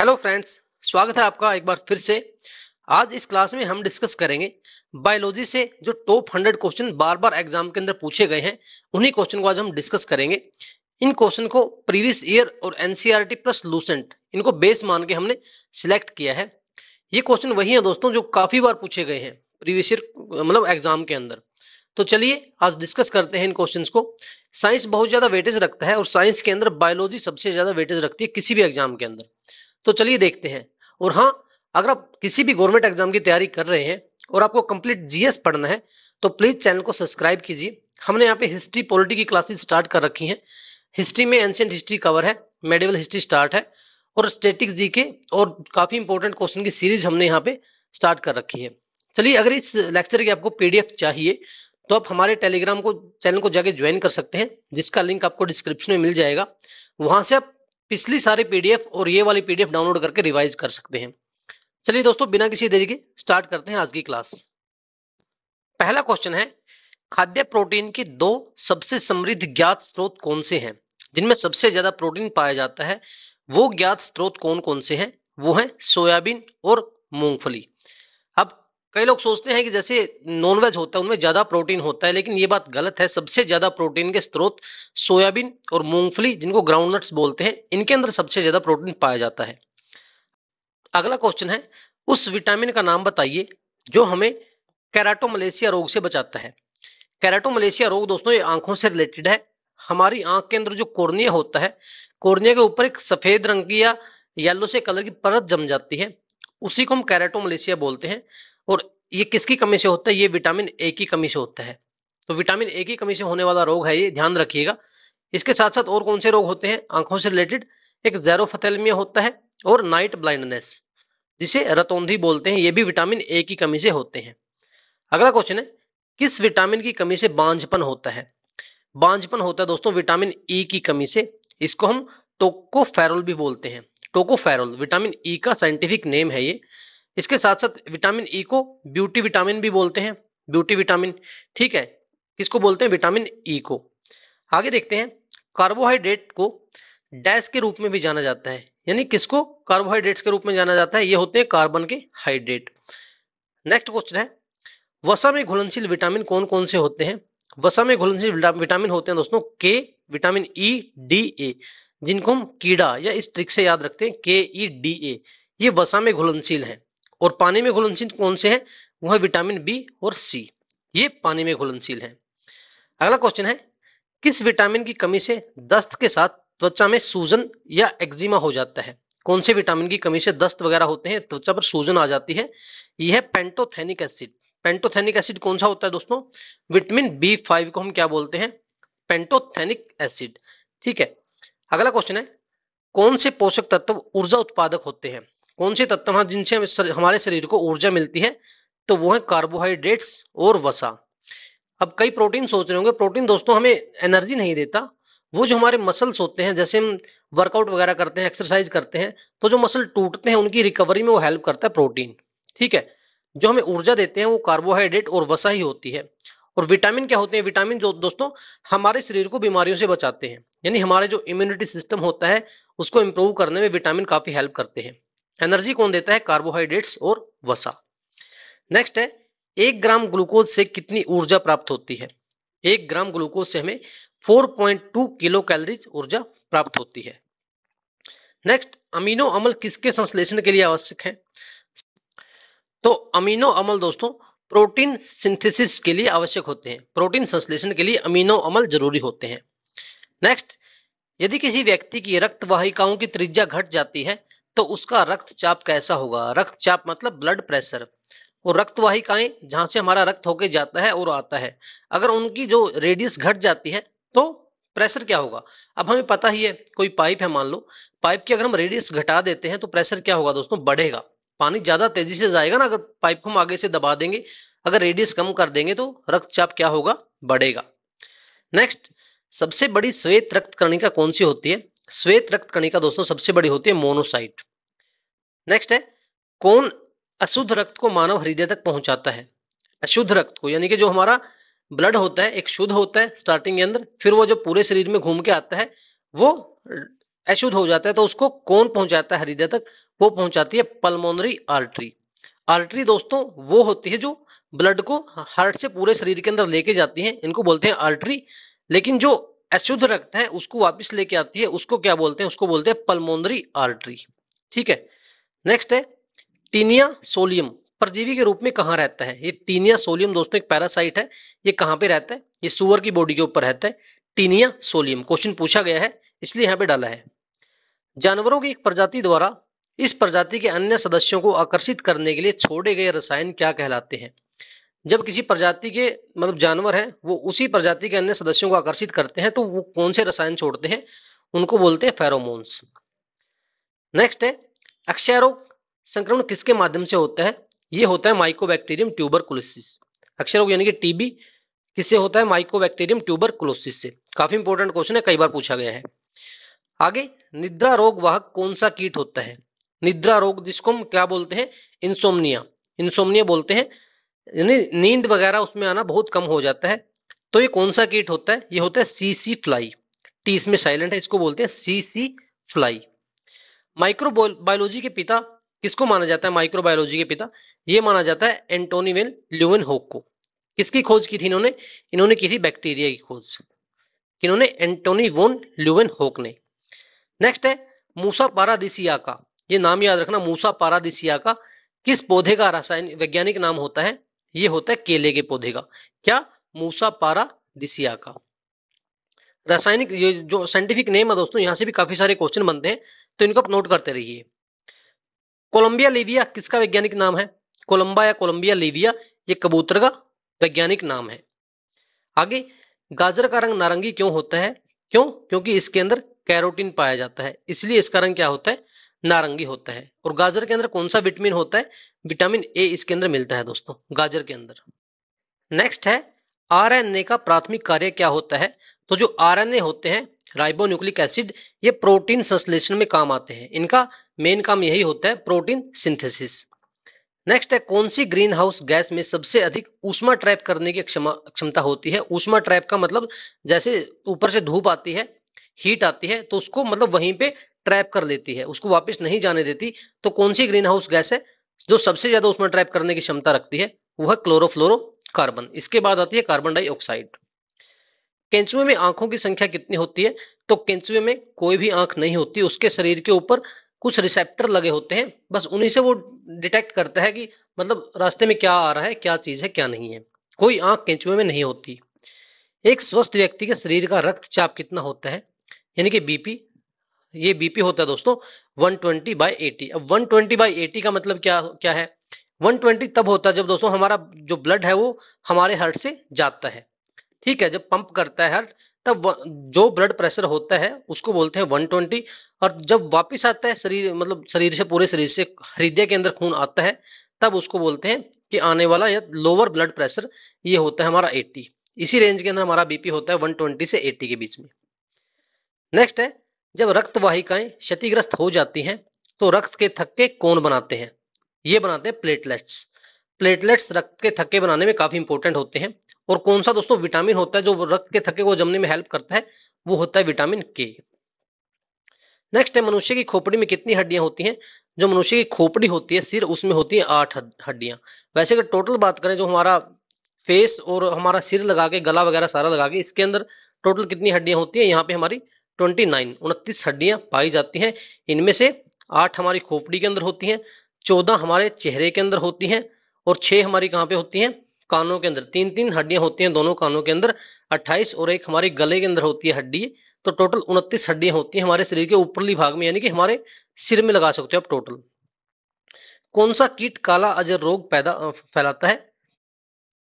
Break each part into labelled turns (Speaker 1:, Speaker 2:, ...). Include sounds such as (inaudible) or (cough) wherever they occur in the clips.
Speaker 1: hello friends स्वागत है आपका एक बार फिर से आज इस क्लास में हम डिस्कस करेंगे बायोलॉजी से जो टॉप हंड्रेड क्वेश्चन बार बार एग्जाम के अंदर पूछे गए हैं उन्हीं क्वेश्चन को आज हम डिस्कस करेंगे इन क्वेश्चन को प्रीवियस ईयर और एनसीईआरटी प्लस लूसेंट इनको बेस मान के हमने सिलेक्ट किया है ये क्वेश्चन वही है दोस्तों जो काफी बार पूछे गए हैं प्रीवियस ईयर मतलब एग्जाम के अंदर तो चलिए आज डिस्कस करते हैं इन क्वेश्चंस को साइंस बहुत ज्यादा वेटेज रखता है और साइंस के अंदर बायोलॉजी सबसे ज्यादा वेटेज रखती है किसी भी एग्जाम के अंदर तो चलिए देखते हैं और हाँ अगर आप किसी भी गवर्नमेंट एग्जाम की तैयारी कर रहे हैं और आपको कंप्लीट जीएस पढ़ना है तो प्लीज चैनल को सब्सक्राइब कीजिए हमने यहाँ पे हिस्ट्री पॉलिटी की क्लासेस स्टार्ट कर रखी हैं हिस्ट्री में एंशियंट हिस्ट्री कवर है मेडिवल हिस्ट्री स्टार्ट है और स्टेटिक जी के और काफी इंपॉर्टेंट क्वेश्चन की सीरीज हमने यहाँ पे स्टार्ट कर रखी है चलिए अगर इस लेक्चर की आपको पीडीएफ चाहिए तो आप हमारे टेलीग्राम को चैनल को जाके ज्वाइन कर सकते हैं जिसका लिंक आपको डिस्क्रिप्शन में मिल जाएगा वहां से आप पिछली सारी पीडीएफ और ये वाली पीडीएफ डाउनलोड करके रिवाइज कर सकते हैं चलिए दोस्तों बिना किसी देरी के स्टार्ट करते हैं आज की क्लास पहला क्वेश्चन है खाद्य प्रोटीन के दो सबसे समृद्ध ज्ञात स्रोत कौन से हैं जिनमें सबसे ज्यादा प्रोटीन पाया जाता है वो ज्ञात स्रोत कौन कौन से हैं वो है सोयाबीन और मूंगफली कई लोग सोचते हैं कि जैसे नॉनवेज होता है उनमें ज्यादा प्रोटीन होता है लेकिन ये बात गलत है सबसे ज्यादा प्रोटीन के स्रोत सोयाबीन और मूंगफली जिनको नट्स बोलते हैं इनके अंदर सबसे ज्यादा प्रोटीन पाया जाता है अगला क्वेश्चन है उस विटामिन का नाम बताइए जो हमें कैराटोमलेशिया रोग से बचाता है कैराटोमलेशिया रोग दोस्तों ये आंखों से रिलेटेड है हमारी आंख के अंदर जो कोर्निया होता है कोर्निया के ऊपर एक सफेद रंग की या येलो से कलर की परत जम जाती है उसी को हम मलेशिया बोलते हैं और ये किसकी कमी से होता है ये विटामिन ए की कमी से होता है तो विटामिन ए की कमी से होने वाला रोग है ये ध्यान रखिएगा इसके साथ साथ और कौन से रोग होते हैं आंखों से रिलेटेड एक जेरोफथेलमिया होता है और नाइट ब्लाइंडनेस जिसे रतौंधी बोलते हैं ये भी विटामिन ए की कमी से होते हैं अगला क्वेश्चन है किस विटामिन की कमी से बांझपन होता है बांझपन होता है दोस्तों विटामिन ई e की कमी से इसको हम टोकोफेरोल भी बोलते हैं टोकोफेरोल विटामिन ई e का साइंटिफिक नेम है ये इसके साथ साथ विटामिन ई e को ब्यूटी विटामिन भी बोलते हैं ब्यूटी विटामिन ठीक है किसको बोलते हैं विटामिन ई e को आगे देखते हैं कार्बोहाइड्रेट को डैश के रूप में भी जाना जाता है यानी किसको कार्बोहाइड्रेट्स के रूप में जाना जाता है ये होते हैं कार्बन के हाइड्रेट नेक्स्ट क्वेश्चन है वसा में घुलनशील विटामिन कौन कौन से होते हैं वसा में घुलनशील विटामिन होते हैं दोस्तों के विटामिन ई डी ए जिनको हम कीड़ा या इस ट्रिक से याद रखते हैं के ई डी ए ये वसा में घुलनशील है और पानी में घुलनशील कौन से हैं वह विटामिन बी और सी ये पानी में घुलनशील है अगला क्वेश्चन है किस विटामिन की कमी से दस्त के साथ त्वचा में सूजन या एक्जिमा हो जाता है कौन से विटामिन की कमी से दस्त वगैरह होते हैं त्वचा पर सूजन आ जाती है यह है पेंटोथेनिक एसिड पेंटोथेनिक एसिड कौन सा होता है दोस्तों विटामिन बी फाइव को हम क्या बोलते हैं पेंटोथेनिक एसिड ठीक है अगला क्वेश्चन है कौन से पोषक तत्व ऊर्जा उत्पादक होते हैं कौन से तत्व हैं जिनसे हमारे शरीर को ऊर्जा मिलती है तो वो है कार्बोहाइड्रेट्स और वसा अब कई प्रोटीन सोच रहे होंगे प्रोटीन दोस्तों हमें एनर्जी नहीं देता वो जो हमारे मसल्स होते हैं जैसे हम वर्कआउट वगैरह करते हैं एक्सरसाइज करते हैं तो जो मसल टूटते हैं उनकी रिकवरी में वो हेल्प करता है प्रोटीन ठीक है जो हमें ऊर्जा देते हैं वो कार्बोहाइड्रेट और वसा ही होती है और विटामिन क्या होते हैं विटामिन जो दोस्तों हमारे शरीर को बीमारियों से बचाते हैं यानी हमारे जो इम्यूनिटी सिस्टम होता है उसको इम्प्रूव करने में विटामिन काफी हेल्प करते हैं एनर्जी कौन देता है कार्बोहाइड्रेट्स और वसा नेक्स्ट है एक ग्राम ग्लूकोज से कितनी ऊर्जा प्राप्त होती है एक ग्राम ग्लूकोज से हमें 4.2 किलो कैलोरीज ऊर्जा प्राप्त होती है नेक्स्ट अमीनो अम्ल किसके संश्लेषण के लिए आवश्यक है तो अमीनो अम्ल दोस्तों प्रोटीन सिंथेसिस के लिए आवश्यक होते हैं प्रोटीन संश्लेषण के लिए अमीनो अम्ल जरूरी होते हैं नेक्स्ट यदि किसी व्यक्ति की रक्त वाहिकाओं की त्रिज्या घट जाती है तो उसका रक्तचाप कैसा होगा रक्तचाप मतलब ब्लड प्रेशर वो रक्तवाहिकाएं जहां से हमारा रक्त होके जाता है और आता है अगर उनकी जो रेडियस घट जाती है तो प्रेशर क्या होगा अब हमें पता ही है कोई पाइप है मान लो पाइप की अगर हम रेडियस घटा देते हैं तो प्रेशर क्या होगा दोस्तों बढ़ेगा पानी ज्यादा तेजी से जाएगा ना अगर पाइप को हम आगे से दबा देंगे अगर रेडियस कम कर देंगे तो रक्तचाप क्या होगा बढ़ेगा नेक्स्ट सबसे बड़ी श्वेत रक्त कणिका कौन सी होती है श्वेत रक्त कणिका दोस्तों सबसे बड़ी होती है मोनोसाइट नेक्स्ट है कौन अशुद्ध रक्त को मानव हृदय तक पहुंचाता है अशुद्ध रक्त को यानी कि जो हमारा ब्लड होता है एक शुद्ध होता है स्टार्टिंग के अंदर फिर वो जो पूरे शरीर में घूम के आता है वो अशुद्ध हो जाता है तो उसको कौन पहुंचाता है हृदय तक वो पहुंचाती है पल्मोनरी आर्टरी आर्टरी दोस्तों वो होती है जो ब्लड को हार्ट से पूरे शरीर के अंदर लेके जाती है इनको बोलते हैं आर्टरी लेकिन जो अशुद्ध रक्त है उसको वापस लेके आती है उसको क्या बोलते हैं उसको बोलते हैं पल्मोनरी आर्टरी ठीक है नेक्स्ट है टीनिया सोलियम परजीवी के रूप में कहा रहता है ये टीनिया सोलियम दोस्तों एक पैरासाइट है ये कहाँ पे रहता है ये सुअर की बॉडी के ऊपर रहता है टीनिया सोलियम क्वेश्चन पूछा गया है इसलिए यहाँ पे डाला है जानवरों की एक प्रजाति द्वारा इस प्रजाति के अन्य सदस्यों को आकर्षित करने के लिए छोड़े गए रसायन क्या कहलाते हैं जब किसी प्रजाति के मतलब जानवर हैं वो उसी प्रजाति के अन्य सदस्यों को आकर्षित करते हैं तो वो कौन से रसायन छोड़ते हैं उनको बोलते हैं फेरोमोन्स नेक्स्ट है अक्षय रोग संक्रमण किसके माध्यम से होता है ये होता है माइकोबैक्टीरियम ट्यूबरकुलोसिस अक्षय रोग यानी कि टीबी किससे होता है माइकोबैक्टीरियम ट्यूबरकुलोसिस से काफी इंपोर्टेंट क्वेश्चन है कई बार पूछा गया है आगे निद्रा रोग वाहक कौन सा कीट होता है निद्रा रोग जिसको हम क्या बोलते हैं इंसोमनिया इंसोमनिया बोलते हैं यानी नींद वगैरह उसमें आना बहुत कम हो जाता है तो ये कौन सा कीट होता है ये होता है सीसी फ्लाई टी इसमें साइलेंट है इसको बोलते हैं सीसी फ्लाई बायोलॉजी के पिता किसको माना जाता है माइक्रो बायोलॉजी के पिता ये माना जाता है एंटोनीवेल ल्यूवन होक को किसकी खोज की थी इन्होंने इन्होंने की थी बैक्टीरिया की खोज इन्होंने एंटोनी वोन ल्यूवन होक ने नेक्स्ट है मूसा पारादिसिया का ये नाम याद रखना मूसा पारादिसिया का किस पौधे का रासायनिक वैज्ञानिक नाम होता है ये होता है केले के पौधे का क्या मूसा पारा दिसिया का रासायनिक ये जो साइंटिफिक नेम है दोस्तों यहां से भी काफी सारे क्वेश्चन बनते हैं तो इनको आप नोट करते रहिए कोलंबिया लेविया किसका वैज्ञानिक नाम है कोलंबा या कोलंबिया लेविया ये कबूतर का वैज्ञानिक नाम है आगे गाजर का रंग नारंगी क्यों होता है क्यों क्योंकि इसके अंदर कैरोटीन पाया जाता है इसलिए इसका रंग क्या होता है नारंगी होता है और गाजर के अंदर कौन सा विटामिन होता है विटामिन ए इसके अंदर मिलता है दोस्तों गाजर के अंदर नेक्स्ट है आर का प्राथमिक कार्य क्या होता है तो जो आर होते हैं राइबो एसिड ये प्रोटीन संश्लेषण में काम आते हैं इनका मेन काम यही होता है प्रोटीन सिंथेसिस नेक्स्ट है कौन सी ग्रीन हाउस गैस में सबसे अधिक ऊष्मा ट्रैप करने की क्षमता होती है ऊष्मा ट्रैप का मतलब जैसे ऊपर से धूप आती है हीट आती है तो उसको मतलब वहीं पे ट्रैप कर लेती है उसको वापस नहीं जाने देती तो कौन सी ग्रीन हाउस गैस है जो सबसे ज्यादा उसमें ट्रैप करने की क्षमता रखती है वह क्लोरोफ्लोरो कार्बन इसके बाद आती है कार्बन डाइऑक्साइड केंचुए में आंखों की संख्या कितनी होती है तो केंचुए में कोई भी आंख नहीं होती उसके शरीर के ऊपर कुछ रिसेप्टर लगे होते हैं बस उन्हीं से वो डिटेक्ट करता है कि मतलब रास्ते में क्या आ रहा है क्या चीज है क्या नहीं है कोई आंख केंचुए में नहीं होती एक स्वस्थ व्यक्ति के शरीर का रक्तचाप कितना होता है यानी कि बीपी ये बीपी होता है दोस्तों 120 ट्वेंटी बाई एटी अब 120 ट्वेंटी बाई एटी का मतलब क्या क्या है 120 तब होता है जब दोस्तों हमारा जो ब्लड है वो हमारे हार्ट से जाता है ठीक है जब पंप करता है हार्ट तब जो ब्लड प्रेशर होता है उसको बोलते हैं 120 और जब वापस आता है शरीर मतलब शरीर से पूरे शरीर से हृदय के अंदर खून आता है तब उसको बोलते हैं कि आने वाला या लोअर ब्लड प्रेशर ये होता है हमारा 80 इसी रेंज के अंदर हमारा बीपी होता है 120 से 80 के बीच में नेक्स्ट है जब रक्त वाहिकाएं क्षतिग्रस्त हो जाती हैं तो रक्त के थक्के कौन बनाते हैं ये बनाते हैं प्लेटलेट्स प्लेटलेट्स रक्त के थक्के बनाने में काफी इंपॉर्टेंट होते हैं और कौन सा दोस्तों विटामिन होता है जो रक्त के थक्के को जमने में हेल्प करता है वो होता है विटामिन के नेक्स्ट है मनुष्य की खोपड़ी में कितनी हड्डियां होती हैं जो मनुष्य की खोपड़ी होती है सिर उसमें होती है आठ हड्डियां वैसे अगर टोटल बात करें जो हमारा फेस और हमारा सिर लगा के गला वगैरह सारा लगा के इसके अंदर टोटल कितनी हड्डियां होती है यहाँ पे हमारी ट्वेंटी नाइन उनतीस हड्डियां पाई जाती हैं इनमें से आठ हमारी खोपड़ी के अंदर होती हैं चौदह हमारे चेहरे के अंदर होती हैं और छह हमारी कहाँ पे होती हैं कानों के अंदर तीन तीन हड्डियां होती हैं दोनों कानों के अंदर अट्ठाईस और एक हमारे गले के अंदर होती है हड्डी तो टोटल उनतीस हड्डियां होती हैं हमारे शरीर के ऊपरली भाग में यानी कि हमारे सिर में लगा सकते हो आप टोटल कौन सा कीट काला अजर रोग पैदा फैलाता है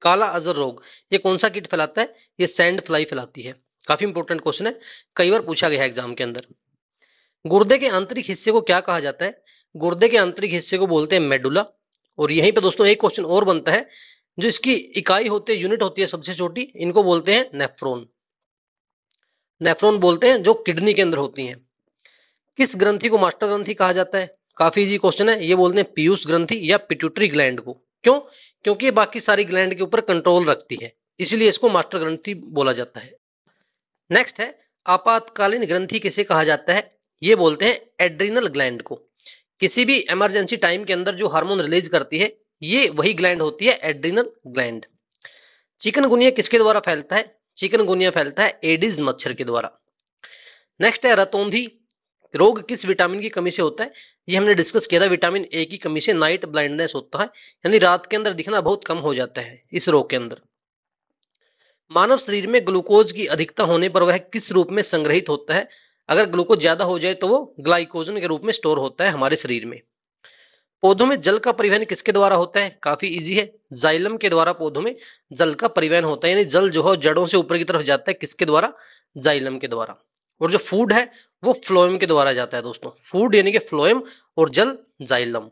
Speaker 1: काला अजर रोग ये कौन सा कीट फैलाता है ये सैंड फ्लाई फैलाती है काफी इंपोर्टेंट क्वेश्चन है कई बार पूछा गया है एग्जाम के अंदर गुर्दे के आंतरिक हिस्से को क्या कहा जाता है गुर्दे के आंतरिक हिस्से को बोलते हैं मेडुला और यहीं पर दोस्तों एक क्वेश्चन और बनता है जो इसकी इकाई होती है यूनिट होती है सबसे छोटी इनको बोलते हैं नेफ्रोन नेफ्रोन बोलते हैं जो किडनी के अंदर होती है किस ग्रंथि को मास्टर ग्रंथि कहा जाता है काफी इजी क्वेश्चन है ये बोलते हैं पीयूष ग्रंथि या पिट्यूटरी ग्लैंड को क्यों क्योंकि ये बाकी सारी ग्लैंड के ऊपर कंट्रोल रखती है इसीलिए इसको मास्टर ग्रंथि बोला जाता है नेक्स्ट है आपातकालीन ग्रंथि किसे कहा जाता है ये बोलते हैं एड्रीनल ग्लैंड को किसी भी इमरजेंसी टाइम के अंदर जो हार्मोन रिलीज करती है ये वही ग्लैंड होती है एड्रीनल ग्लैंड चिकनगुनिया किसके द्वारा फैलता है चिकनगुनिया फैलता है एडिज मच्छर के द्वारा नेक्स्ट है रतौंधी रोग किस विटामिन की कमी से होता है ये हमने डिस्कस किया था विटामिन ए की कमी से नाइट ब्लाइंडनेस होता है यानी रात के अंदर दिखना बहुत कम हो जाता है इस रोग के अंदर मानव शरीर में ग्लूकोज की अधिकता होने पर वह किस रूप में संग्रहित होता है अगर ग्लूकोज ज्यादा हो जाए तो वो ग्लाइकोजन के रूप में स्टोर होता है हमारे शरीर में पौधों में जल का परिवहन किसके द्वारा होता है काफी इजी है जाइलम के द्वारा पौधों में जल का परिवहन होता है यानी जल जो है जड़ों से ऊपर की तरफ जाता है किसके द्वारा जाइलम के द्वारा और जो फूड है वो फ्लोएम के द्वारा जाता है दोस्तों फूड यानी कि फ्लोएम और जल जाइलम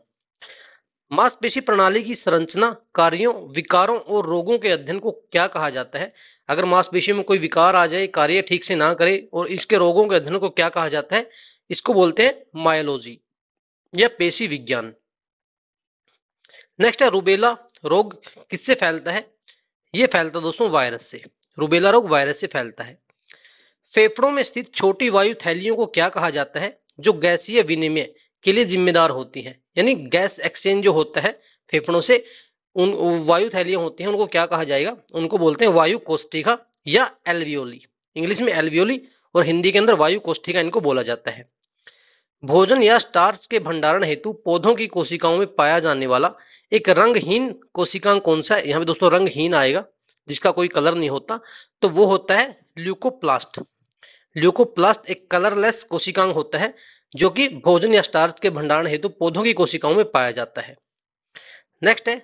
Speaker 1: मांसपेशी प्रणाली की संरचना कार्यों विकारों और रोगों के अध्ययन को क्या कहा जाता है अगर मांसपेशी में कोई विकार आ जाए कार्य ठीक से ना करे और इसके रोगों के अध्ययन को क्या कहा जाता है इसको बोलते हैं मायोलॉजी या पेशी विज्ञान नेक्स्ट है रूबेला रोग किससे फैलता है यह फैलता दोस्तों वायरस से रूबेला रोग वायरस से फैलता है फेफड़ों में स्थित छोटी वायु थैलियों को क्या कहा जाता है जो गैसीय विनिमय के लिए जिम्मेदार होती है यानी गैस एक्सचेंज जो होता है फेफड़ों से उन वायु थैलियां होती हैं उनको क्या कहा जाएगा उनको बोलते हैं वायु कोष्ठिका या एल्वियोली इंग्लिश में एल्वियोली और हिंदी के अंदर वायु कोष्ठिका इनको बोला जाता है भोजन या स्टार्च के भंडारण हेतु पौधों की कोशिकाओं में पाया जाने वाला एक रंगहीन कोशिकांग कौन सा है यहाँ पे दोस्तों रंगहीन आएगा जिसका कोई कलर नहीं होता तो वो होता है ल्यूकोप्लास्ट ल्यूकोप्लास्ट एक कलरलेस कोशिकांग होता है जो कि भोजन या स्टार्च के भंडारण हेतु पौधों की कोशिकाओं में पाया जाता है नेक्स्ट है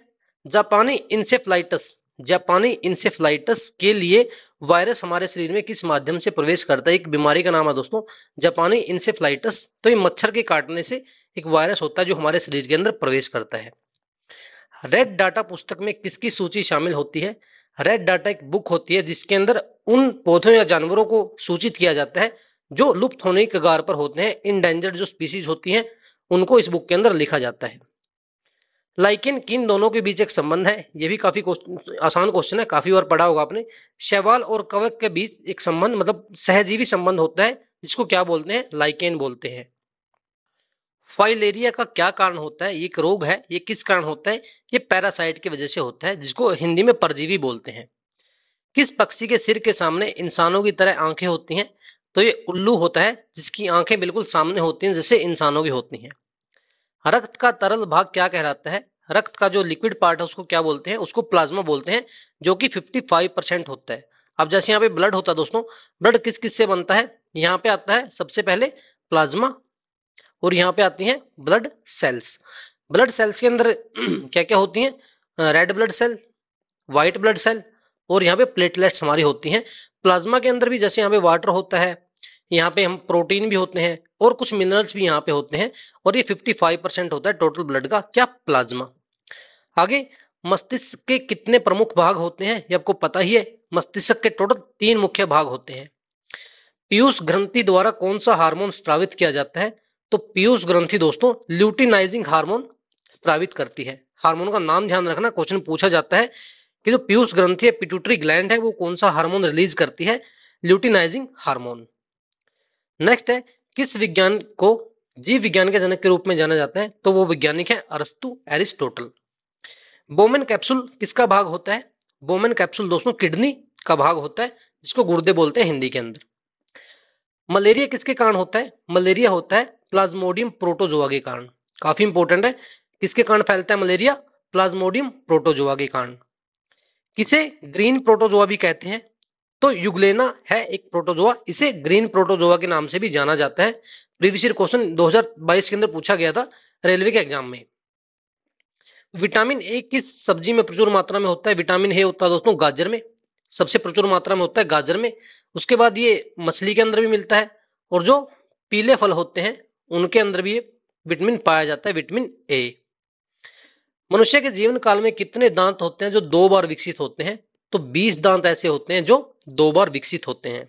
Speaker 1: जापानी इंसेफ्लाइटस जापानी इंसेफ्लाइटस के लिए वायरस हमारे शरीर में किस माध्यम से प्रवेश करता है एक बीमारी का नाम है दोस्तों जापानी इंसेफ्लाइटस तो ये मच्छर के काटने से एक वायरस होता है जो हमारे शरीर के अंदर प्रवेश करता है रेड डाटा पुस्तक में किसकी सूची शामिल होती है रेड डाटा एक बुक होती है जिसके अंदर उन पौधों या जानवरों को सूचित किया जाता है जो लुप्त होने के कगार पर होते हैं इनडेंजर्ड जो स्पीसीज होती हैं उनको इस बुक के अंदर लिखा जाता है लाइकिन किन दोनों के बीच एक संबंध है ये भी काफी आसान क्वेश्चन है काफी बार पढ़ा होगा आपने शैवाल और कवक के बीच एक संबंध मतलब सहजीवी संबंध होता है जिसको क्या बोलते हैं लाइकेन बोलते हैं फाइलेरिया का क्या कारण होता है ये एक रोग है ये किस कारण होता है ये पैरासाइट की वजह से होता है जिसको हिंदी में परजीवी बोलते हैं किस पक्षी के सिर के सामने इंसानों की तरह आंखें होती हैं तो ये उल्लू होता है जिसकी आंखें बिल्कुल सामने होती हैं जैसे इंसानों की होती हैं रक्त का तरल भाग क्या कहलाता है रक्त का जो लिक्विड पार्ट है उसको क्या बोलते हैं उसको प्लाज्मा बोलते हैं जो कि 55 परसेंट होता है अब जैसे यहाँ पे ब्लड होता है दोस्तों ब्लड किस किस से बनता है यहाँ पे आता है सबसे पहले प्लाज्मा और यहाँ पे आती है ब्लड सेल्स ब्लड सेल्स के अंदर (clears throat) क्या क्या होती है red blood cell white blood cell और यहाँ पे प्लेटलेट्स हमारी होती हैं प्लाज्मा के अंदर भी जैसे यहाँ पे वाटर होता है यहाँ पे हम प्रोटीन भी होते हैं और कुछ मिनरल्स भी यहाँ पे होते हैं और ये 55 परसेंट होता है टोटल ब्लड का क्या प्लाज्मा आगे मस्तिष्क के कितने प्रमुख भाग होते हैं ये आपको पता ही है मस्तिष्क के टोटल तीन मुख्य भाग होते हैं पीयूष ग्रंथि द्वारा कौन सा हार्मोन स्त्रावित किया जाता है तो पीयूष ग्रंथि दोस्तों ल्यूटिनाइजिंग हार्मोन स्त्रावित करती है हार्मोन का नाम ध्यान रखना क्वेश्चन पूछा जाता है कि जो पीयूष ग्रंथि है पिट्यूटरी ग्लैंड है वो कौन सा हार्मोन रिलीज करती है ल्यूटिनाइजिंग हार्मोन नेक्स्ट है किस विज्ञान को जीव विज्ञान के जनक के रूप में जाना जाता है तो वो वैज्ञानिक है अरस्तु एरिस्टोटल बोमेन कैप्सूल किसका भाग होता है बोमेन कैप्सूल दोस्तों किडनी का भाग होता है जिसको गुर्दे बोलते हैं हिंदी के अंदर मलेरिया किसके कारण होता है मलेरिया होता है प्लाज्मोडियम प्रोटोजोआ के कारण काफी इंपोर्टेंट है किसके कारण फैलता है मलेरिया प्लाज्मोडियम प्रोटोजोआ के कारण किसे ग्रीन प्रोटोजोआ भी कहते हैं तो युगलेना है एक प्रोटोजोआ इसे ग्रीन प्रोटोजोआ के नाम से भी जाना जाता है प्रीवियस क्वेश्चन 2022 के अंदर पूछा गया था रेलवे के एग्जाम में विटामिन ए किस सब्जी में प्रचुर मात्रा में होता है विटामिन ए होता है दोस्तों गाजर में सबसे प्रचुर मात्रा में होता है गाजर में उसके बाद ये मछली के अंदर भी मिलता है और जो पीले फल होते हैं उनके अंदर भी ये विटामिन पाया जाता है विटामिन ए मनुष्य के जीवन काल में कितने दांत होते हैं जो दो बार विकसित होते हैं तो 20 दांत ऐसे होते हैं जो दो बार विकसित होते हैं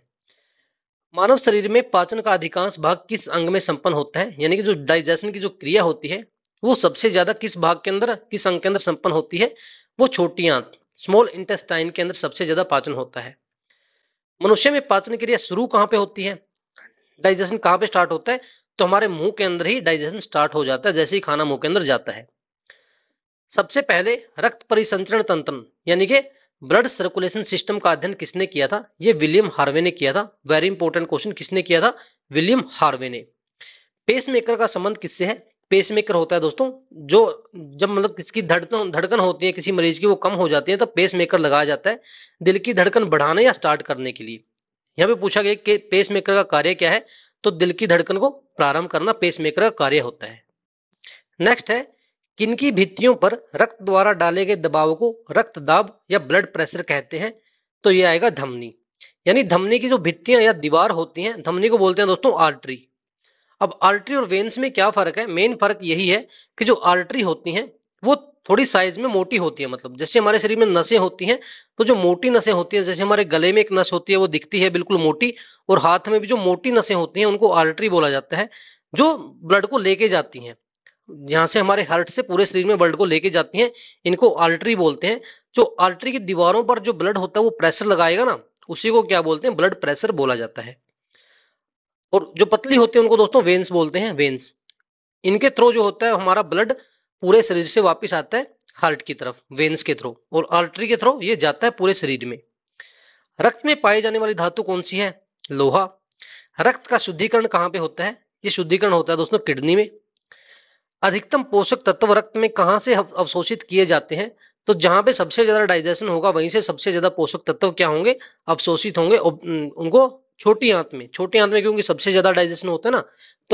Speaker 1: मानव शरीर में पाचन का अधिकांश भाग किस अंग में संपन्न होता है यानी कि जो डाइजेशन की जो क्रिया होती है वो सबसे ज्यादा किस भाग के अंदर किस अंग के अंदर संपन्न होती है वो छोटी आंत स्मॉल इंटेस्टाइन के अंदर सबसे ज्यादा पाचन होता है मनुष्य में पाचन क्रिया शुरू कहाँ पे होती है डाइजेशन कहाँ पे स्टार्ट होता है तो हमारे मुंह के अंदर ही डाइजेशन स्टार्ट हो जाता है जैसे ही खाना मुंह के अंदर जाता है सबसे पहले रक्त परिसंचरण तंत्र यानी कि ब्लड सर्कुलेशन सिस्टम का अध्ययन किसने किया था यह विलियम हार्वे ने किया था वेरी इंपॉर्टेंट क्वेश्चन किसने किया था विलियम हार्वे ने पेसमेकर का संबंध किससे है पेसमेकर होता है दोस्तों जो जब मतलब किसकी धड़कन धड़कन होती है किसी मरीज की वो कम हो जाती है तो पेसमेकर लगाया जाता है दिल की धड़कन बढ़ाने या स्टार्ट करने के लिए यहां पे पूछा गया कि पेसमेकर का कार्य क्या है तो दिल की धड़कन को प्रारंभ करना पेसमेकर का कार्य होता है नेक्स्ट है किनकी भित्तियों पर रक्त द्वारा डाले गए दबाव को रक्त दाब या ब्लड प्रेशर कहते हैं तो ये आएगा धमनी यानी धमनी की जो भित्तियां या दीवार होती हैं धमनी को बोलते हैं दोस्तों आर्टरी अब आर्टरी और वेन्स में क्या फर्क है मेन फर्क यही है कि जो आर्टरी होती हैं वो थोड़ी साइज में मोटी होती है मतलब जैसे हमारे शरीर में नसें होती हैं तो जो मोटी नसें होती हैं जैसे हमारे गले में एक नस होती है वो दिखती है बिल्कुल मोटी और हाथ में भी जो मोटी नसें होती हैं उनको आर्टरी बोला जाता है जो ब्लड को लेके जाती हैं यहाँ से हमारे हार्ट से पूरे शरीर में ब्लड को लेके जाती हैं इनको आर्टरी बोलते हैं जो आर्टरी की दीवारों पर जो ब्लड होता है वो प्रेशर लगाएगा ना उसी को क्या बोलते हैं ब्लड प्रेशर बोला जाता है और जो पतली होती है उनको दोस्तों वेन्स बोलते हैं वेन्स इनके थ्रू जो होता है हमारा ब्लड पूरे शरीर से वापिस आता है हार्ट की तरफ वेन्स के थ्रू और आर्टरी के थ्रू ये जाता है पूरे शरीर में रक्त में पाई जाने वाली धातु कौन सी है लोहा रक्त का शुद्धिकरण कहाँ पे होता है ये शुद्धिकरण होता है दोस्तों किडनी में अधिकतम पोषक तत्व रक्त में कहां से अवशोषित किए जाते हैं तो जहां पे सबसे ज्यादा डाइजेशन होगा वहीं से सबसे ज्यादा पोषक तत्व क्या होंगे अवशोषित होंगे उनको छोटी आंत में छोटी आंत में क्योंकि सबसे ज्यादा डाइजेशन होता है ना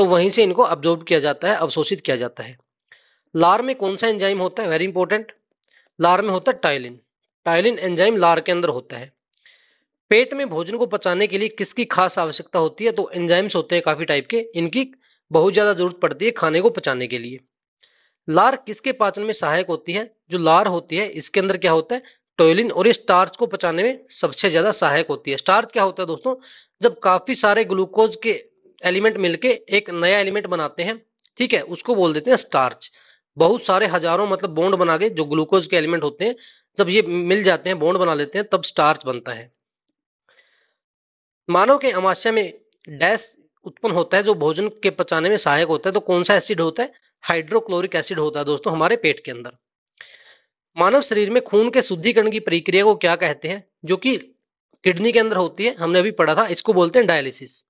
Speaker 1: तो वहीं से इनको अब्जॉर्ब किया जाता है अवशोषित किया जाता है लार में कौन सा एंजाइम होता है वेरी इंपॉर्टेंट लार में होता है टाइलिन टाइलिन एंजाइम लार के अंदर होता है पेट में भोजन को पचाने के लिए किसकी खास आवश्यकता होती है तो एंजाइम्स होते हैं काफी टाइप के इनकी बहुत ज़्यादा जरूरत पड़ती है खाने को पचाने के लिए लार किसके पाचन में सहायक होती है जो लार होती है इसके अंदर क्या होता है टोयलिन और स्टार्च को पचाने में सबसे ज्यादा सहायक होती है स्टार्च क्या होता है दोस्तों जब काफी सारे ग्लूकोज के एलिमेंट मिलके एक नया एलिमेंट बनाते हैं ठीक है उसको बोल देते हैं स्टार्च बहुत सारे हजारों मतलब बॉन्ड बना के जो ग्लूकोज के एलिमेंट होते हैं जब ये मिल जाते हैं बॉन्ड बना लेते हैं तब स्टार्च बनता है मानव के अमाशय में डैश उत्पन्न होता है जो भोजन के पचाने में सहायक होता है तो कौन सा एसिड होता है हाइड्रोक्लोरिक एसिड होता है दोस्तों हमारे पेट के अंदर मानव शरीर में खून के शुद्धिकरण की प्रक्रिया को क्या कहते हैं जो कि किडनी के अंदर होती है हमने अभी पढ़ा था इसको बोलते हैं डायलिसिस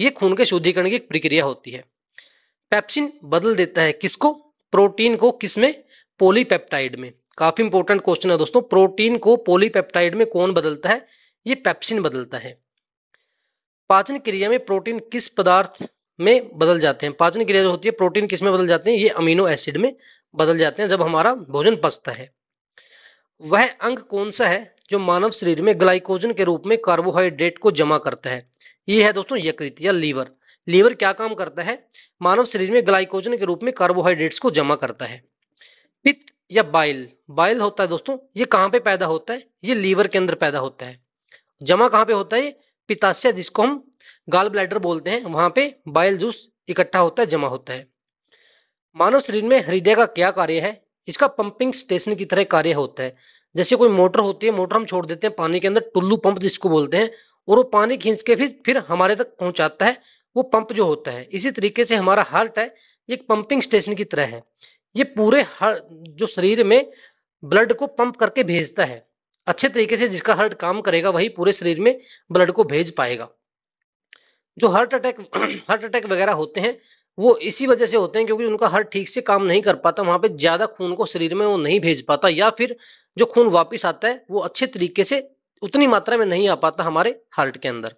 Speaker 1: ये खून के शुद्धिकरण की प्रक्रिया होती है पैप्सिन बदल देता है किसको प्रोटीन को किसमें पोलीपेप्टाइड में काफी इंपॉर्टेंट क्वेश्चन है दोस्तों प्रोटीन को पोलीपेप्टाइड में कौन बदलता है ये पैप्सिन बदलता है पाचन क्रिया में प्रोटीन किस पदार्थ में बदल जाते हैं पाचन क्रिया जो होती है प्रोटीन किस में बदल जाते हैं ये अमीनो एसिड में बदल जाते हैं जब हमारा भोजन पचता है वह अंग कौन सा है जो मानव शरीर में ग्लाइकोजन के रूप में कार्बोहाइड्रेट को जमा करता है ये है दोस्तों यकृत या लीवर लीवर क्या काम करता है मानव शरीर में ग्लाइकोजन के रूप में कार्बोहाइड्रेट्स को जमा करता है पित्त या बाइल बाइल होता है दोस्तों ये कहां पे पैदा होता है ये लीवर के अंदर पैदा होता है जमा कहां पे होता है पिताशय जिसको हम गाल ब्लैडर बोलते हैं वहां पे बाइल जूस इकट्ठा होता है जमा होता है मानव शरीर में हृदय का क्या कार्य है इसका पंपिंग स्टेशन की तरह कार्य होता है जैसे कोई मोटर होती है मोटर हम छोड़ देते हैं पानी के अंदर टुल्लू पंप जिसको बोलते हैं और वो पानी खींच के फिर फिर हमारे तक पहुंचाता है वो पंप जो होता है इसी तरीके से हमारा हार्ट है ये पंपिंग स्टेशन की तरह है ये पूरे हर जो शरीर में ब्लड को पंप करके भेजता है अच्छे तरीके से जिसका हार्ट काम करेगा वही पूरे शरीर में ब्लड को भेज पाएगा जो हार्ट अटैक हार्ट अटैक वगैरह होते हैं वो इसी वजह से होते हैं क्योंकि उनका हार्ट ठीक से काम नहीं कर पाता वहां पे ज्यादा खून को शरीर में वो नहीं भेज पाता या फिर जो खून वापस आता है वो अच्छे तरीके से उतनी मात्रा में नहीं आ पाता हमारे हार्ट के अंदर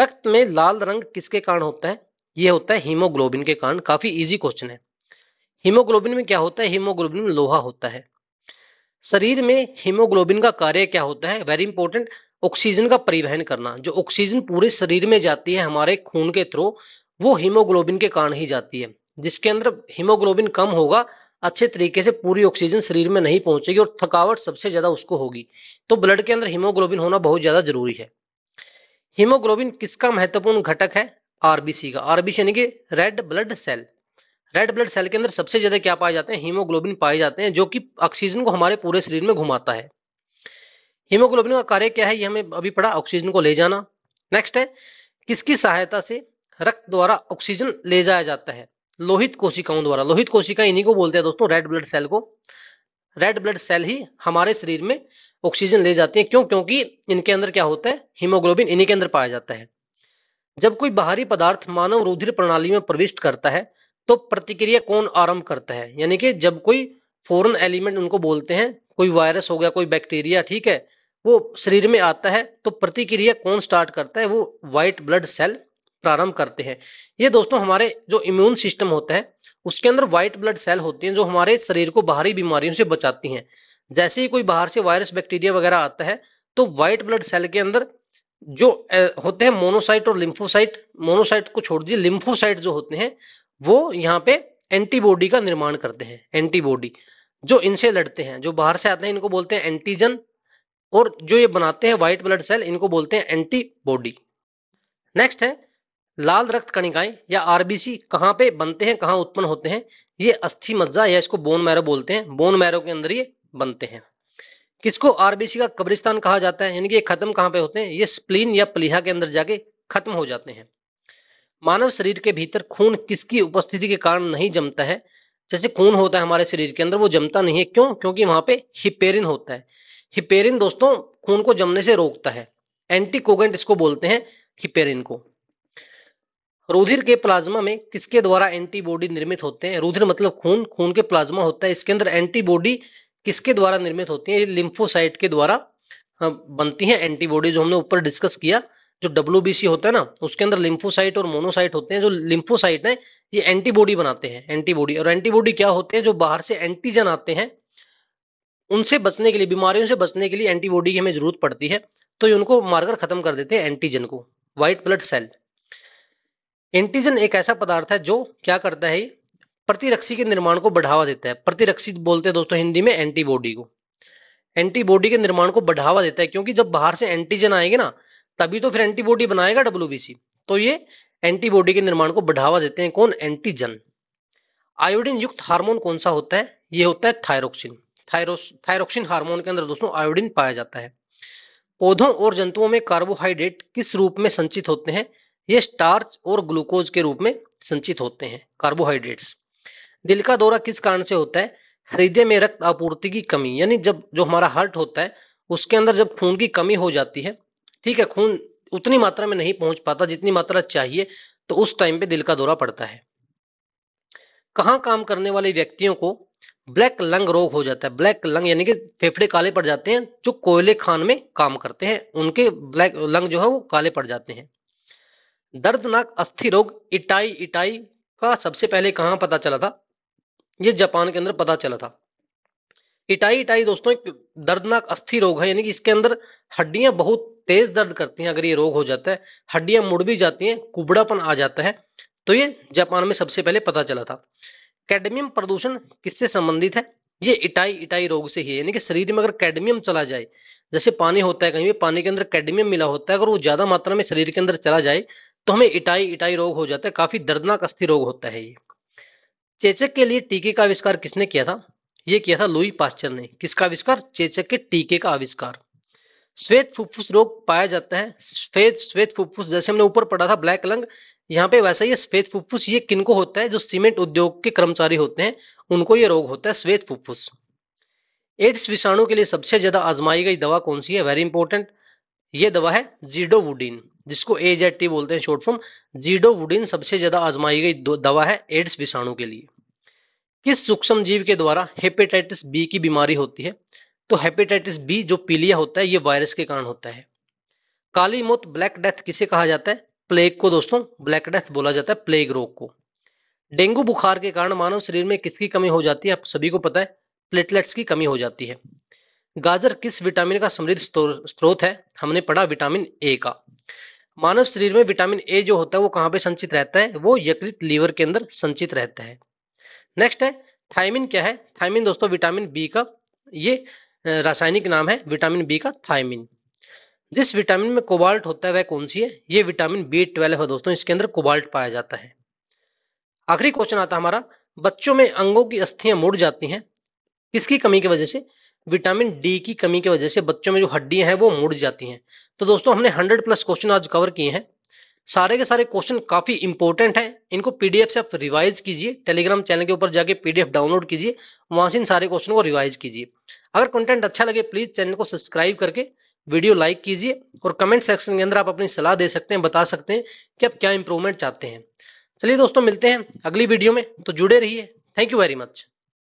Speaker 1: रक्त में लाल रंग किसके कारण होता है ये होता है हीमोग्लोबिन के कारण काफी इजी क्वेश्चन है हीमोग्लोबिन में क्या होता है हीमोग्लोबिन में लोहा होता है शरीर में हीमोग्लोबिन का कार्य क्या होता है वेरी इंपॉर्टेंट ऑक्सीजन का परिवहन करना जो ऑक्सीजन पूरे शरीर में जाती है हमारे खून के थ्रू वो हीमोग्लोबिन के कारण ही जाती है जिसके अंदर हीमोग्लोबिन कम होगा अच्छे तरीके से पूरी ऑक्सीजन शरीर में नहीं पहुंचेगी और थकावट सबसे ज्यादा उसको होगी तो ब्लड के अंदर हीमोग्लोबिन होना बहुत ज्यादा जरूरी है हीमोग्लोबिन किसका महत्वपूर्ण घटक है आरबीसी का आरबीसी यानी कि red blood cell red blood cell के अंदर सबसे ज्यादा क्या पाए जाते हैं हीमोग्लोबिन पाए जाते हैं जो कि ऑक्सीजन को हमारे पूरे शरीर में घुमाता है हीमोग्लोबिन का कार्य क्या है ये हमें अभी पढ़ा ऑक्सीजन को ले जाना नेक्स्ट है किसकी सहायता से रक्त द्वारा ऑक्सीजन ले जाया जाता है लोहित कोशिकाओं द्वारा लोहित कोशिका इन्हीं को बोलते हैं दोस्तों रेड ब्लड सेल को रेड ब्लड सेल ही हमारे शरीर में ऑक्सीजन ले जाती है क्यों क्योंकि इनके अंदर क्या होता है हीमोग्लोबिन इन्हीं के अंदर पाया जाता है जब कोई बाहरी पदार्थ मानव रुधिर प्रणाली में प्रविष्ट करता है तो प्रतिक्रिया कौन आरंभ करता है यानी कि जब कोई फॉरन एलिमेंट उनको बोलते हैं कोई वायरस हो गया कोई बैक्टीरिया ठीक है वो शरीर में आता है तो प्रतिक्रिया कौन स्टार्ट करता है वो व्हाइट ब्लड सेल प्रारंभ करते हैं ये दोस्तों हमारे जो इम्यून सिस्टम होता है उसके अंदर व्हाइट ब्लड सेल होती हैं जो हमारे शरीर को बाहरी बीमारियों से बचाती हैं जैसे ही कोई बाहर से वायरस बैक्टीरिया वगैरह आता है तो व्हाइट ब्लड सेल के अंदर जो होते हैं मोनोसाइट और लिम्फोसाइट मोनोसाइट को छोड़ दिए लिम्फोसाइट जो होते हैं वो यहाँ पे एंटीबॉडी का निर्माण करते हैं एंटीबॉडी जो इनसे लड़ते हैं जो बाहर से आते हैं इनको बोलते हैं एंटीजन और जो ये बनाते हैं व्हाइट ब्लड सेल इनको बोलते हैं एंटीबॉडी नेक्स्ट है लाल रक्त कणिकाएं या आरबीसी कहां पे बनते हैं कहां उत्पन्न होते हैं ये अस्थि मज्जा या इसको बोन मैरो बोलते हैं बोन मैरो के अंदर ये बनते हैं किसको आरबीसी का कब्रिस्तान कहा जाता है यानी कि ये खत्म कहां पे होते हैं ये स्प्लीन या प्लीहा के अंदर जाके खत्म हो जाते हैं मानव शरीर के भीतर खून किसकी उपस्थिति के कारण नहीं जमता है जैसे खून होता है हमारे शरीर के अंदर वो जमता नहीं है क्यों क्योंकि वहां पे हिपेरिन होता है हिपेरिन दोस्तों खून को जमने से रोकता है एंटीकोगेंट इसको बोलते हैं हिपेरिन को रुधिर के प्लाज्मा में किसके द्वारा एंटीबॉडी निर्मित होते हैं रुधिर मतलब खून खून के प्लाज्मा होता है इसके अंदर एंटीबॉडी किसके द्वारा निर्मित होती है लिम्फोसाइट के द्वारा हाँ, बनती है एंटीबॉडी जो हमने ऊपर डिस्कस किया जो डब्ल्यू होता है ना उसके अंदर लिम्फोसाइट और मोनोसाइट होते हैं जो लिम्फोसाइट है ये एंटीबॉडी बनाते हैं एंटीबॉडी और एंटीबॉडी क्या होते हैं जो बाहर से एंटीजन आते हैं उनसे बचने के लिए बीमारियों से बचने के लिए एंटीबॉडी की हमें जरूरत पड़ती है तो ये उनको मारकर खत्म कर देते हैं एंटीजन को व्हाइट ब्लड सेल एंटीजन एक ऐसा पदार्थ है जो क्या करता है प्रतिरक्षी के निर्माण को बढ़ावा देता है प्रतिरक्षी बोलते हैं दोस्तों हिंदी में एंटीबॉडी को एंटीबॉडी के निर्माण को बढ़ावा देता है क्योंकि जब बाहर से एंटीजन आएंगे ना तभी तो फिर एंटीबॉडी बनाएगा डब्ल्यू तो ये एंटीबॉडी के निर्माण को बढ़ावा देते हैं कौन एंटीजन आयोडीन युक्त हार्मोन कौन सा होता है ये होता है थायरोक्सिन थायरोक्सिन हार्मोन के अंदर दोस्तों आयोडीन पाया जाता है पौधों और जंतुओं में कार्बोहाइड्रेट किस रूप में संचित होते हैं ये स्टार्च और ग्लूकोज के रूप में संचित होते हैं कार्बोहाइड्रेट्स दिल का दौरा किस कारण से होता है हृदय में रक्त आपूर्ति की कमी यानी जब जो हमारा हार्ट होता है उसके अंदर जब खून की कमी हो जाती है ठीक है खून उतनी मात्रा में नहीं पहुंच पाता जितनी मात्रा चाहिए तो उस टाइम पे दिल का दौरा पड़ता है कहां काम करने वाले व्यक्तियों को ब्लैक लंग रोग हो जाता है ब्लैक लंग यानी कि फेफड़े काले पड़ जाते हैं जो कोयले खान में काम करते हैं उनके ब्लैक लंग जो है वो काले पड़ जाते हैं दर्दनाक अस्थि रोग इटाई इटाई का सबसे पहले कहां पता चला था ये जापान के अंदर पता चला था इटाई इटाई दोस्तों एक दर्दनाक अस्थि रोग है यानी कि इसके अंदर हड्डियां बहुत तेज दर्द करती हैं अगर ये रोग हो जाता है हड्डियां मुड़ भी जाती हैं कुबड़ापन आ जाता है तो ये जापान में सबसे पहले पता चला था कैडमियम प्रदूषण किससे संबंधित है ये इटाई इटाई रोग से ही है यानी कि शरीर में अगर कैडमियम चला जाए जैसे पानी होता है कहीं भी पानी के अंदर कैडमियम मिला होता है अगर वो ज्यादा मात्रा में शरीर के अंदर चला जाए तो हमें इटाई इटाई रोग हो जाता है काफी दर्दनाक अस्थि रोग होता है ये चेचक के लिए टीके का आविष्कार किसने किया था ये किया था लुई पास्चर ने किसका आविष्कार चेचक के टीके का आविष्कार श्वेत फुफ्फुस रोग पाया जाता है श्वेत श्वेत फुफ्फुस जैसे हमने ऊपर पढ़ा था ब्लैक लंग यहाँ पे वैसा ही श्वेत फुफ्फुस ये किनको होता है जो सीमेंट उद्योग के कर्मचारी होते हैं उनको ये रोग होता है श्वेत फुफ्फुस एड्स विषाणु के लिए सबसे ज्यादा आजमाई गई दवा कौन सी है वेरी इंपॉर्टेंट ये दवा है जीडोवुडीन जिसको ए टी बोलते हैं शॉर्ट फॉर्म जीडोवुडीन सबसे ज्यादा आजमाई गई दवा है एड्स विषाणु के लिए किस सूक्ष्म जीव के द्वारा हेपेटाइटिस बी की बीमारी होती है तो हेपेटाइटिस बी जो पीलिया होता है ये वायरस के कारण होता है काली मौत ब्लैक डेथ किसे कहा जाता है प्लेग को दोस्तों ब्लैक डेथ बोला जाता है प्लेग रोग को डेंगू बुखार के कारण मानव शरीर में किसकी कमी हो जाती है आप सभी को पता है प्लेटलेट्स की कमी हो जाती है गाजर किस विटामिन का समृद्ध स्रोत है हमने पढ़ा विटामिन ए का मानव शरीर में विटामिन ए जो होता है वो कहां पे संचित रहता है वो यकृत लीवर के अंदर संचित रहता है नेक्स्ट है थायमिन क्या है थायमिन दोस्तों विटामिन बी का ये रासायनिक नाम है विटामिन बी का थायमिन जिस विटामिन में कोबाल्ट होता है वह कौन सी है ये विटामिन बी ट्वेल्व है दोस्तों इसके अंदर कोबाल्ट पाया जाता है आखिरी क्वेश्चन आता हमारा बच्चों में अंगों की अस्थियां मुड़ जाती हैं किसकी कमी की वजह से विटामिन डी की कमी की वजह से बच्चों में जो हड्डियां हैं वो मुड़ जाती हैं तो दोस्तों हमने 100 प्लस क्वेश्चन आज कवर किए हैं सारे के सारे क्वेश्चन काफी इंपॉर्टेंट हैं इनको पीडीएफ से आप रिवाइज कीजिए टेलीग्राम चैनल के ऊपर जाके पीडीएफ डाउनलोड कीजिए वहां से इन सारे क्वेश्चन को रिवाइज कीजिए अगर कंटेंट अच्छा लगे प्लीज चैनल को सब्सक्राइब करके वीडियो लाइक कीजिए और कमेंट सेक्शन के अंदर आप अपनी सलाह दे सकते हैं बता सकते हैं कि आप क्या इंप्रूवमेंट चाहते हैं चलिए दोस्तों मिलते हैं अगली वीडियो में तो जुड़े रहिए थैंक यू वेरी मच